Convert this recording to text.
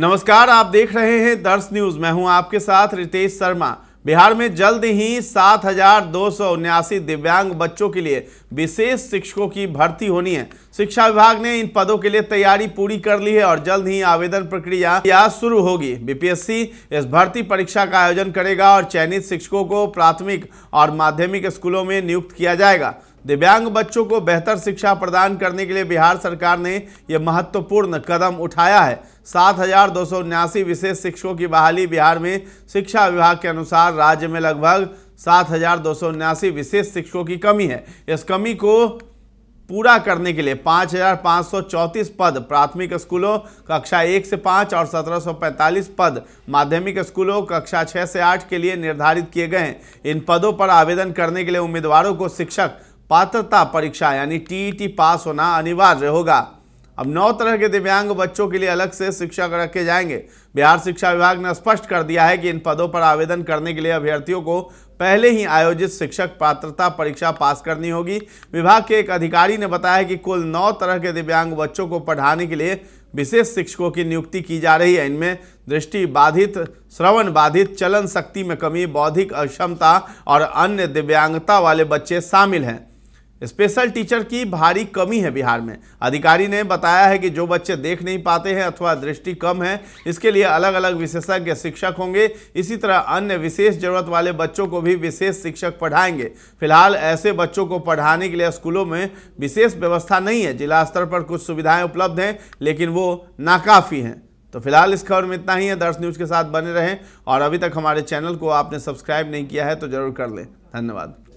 नमस्कार आप देख रहे हैं दर्श न्यूज मैं हूं आपके साथ रितेश शर्मा बिहार में जल्द ही सात हजार दो सौ उन्यासी दिव्यांग बच्चों के लिए विशेष शिक्षकों की भर्ती होनी है शिक्षा विभाग ने इन पदों के लिए तैयारी पूरी कर ली है और जल्द ही आवेदन प्रक्रिया शुरू होगी बीपीएससी इस भर्ती परीक्षा का आयोजन करेगा और चयनित शिक्षकों को प्राथमिक और माध्यमिक स्कूलों में नियुक्त किया जाएगा दिव्यांग बच्चों को बेहतर शिक्षा प्रदान करने के लिए बिहार सरकार ने यह महत्वपूर्ण कदम उठाया है सात हजार दो सौ उन्यासी विशेष शिक्षकों की बहाली बिहार में शिक्षा विभाग के अनुसार राज्य में लगभग सात हजार दो सौ उन्यासी विशेष शिक्षकों की कमी है इस कमी को पूरा करने के लिए पाँच पाँच हज़ार सौ चौंतीस पद प्राथमिक स्कूलों कक्षा एक से पाँच और सत्रह सौ पैंतालीस पद माध्यमिक स्कूलों कक्षा छः से आठ के लिए निर्धारित किए गए हैं इन पदों पर आवेदन करने के लिए उम्मीदवारों को शिक्षक पात्रता परीक्षा यानी टीईटी पास होना अनिवार्य होगा अब नौ तरह के दिव्यांग बच्चों के लिए अलग से शिक्षक रखे जाएंगे बिहार शिक्षा विभाग ने स्पष्ट कर दिया है कि इन पदों पर आवेदन करने के लिए अभ्यर्थियों को पहले ही आयोजित शिक्षक पात्रता परीक्षा पास करनी होगी विभाग के एक अधिकारी ने बताया कि कुल नौ तरह के दिव्यांग बच्चों को पढ़ाने के लिए विशेष शिक्षकों की नियुक्ति की जा रही है इनमें दृष्टि बाधित श्रवण बाधित चलन शक्ति में कमी बौद्धिक अक्षमता और अन्य दिव्यांगता वाले बच्चे शामिल हैं स्पेशल टीचर की भारी कमी है बिहार में अधिकारी ने बताया है कि जो बच्चे देख नहीं पाते हैं अथवा दृष्टि कम है इसके लिए अलग अलग विशेषज्ञ शिक्षक होंगे इसी तरह अन्य विशेष जरूरत वाले बच्चों को भी विशेष शिक्षक पढ़ाएंगे फिलहाल ऐसे बच्चों को पढ़ाने के लिए स्कूलों में विशेष व्यवस्था नहीं है जिला स्तर पर कुछ सुविधाएं उपलब्ध हैं लेकिन वो नाकाफ़ी हैं तो फिलहाल इस खबर में इतना ही है दर्श न्यूज़ के साथ बने रहें और अभी तक हमारे चैनल को आपने सब्सक्राइब नहीं किया है तो ज़रूर कर लें धन्यवाद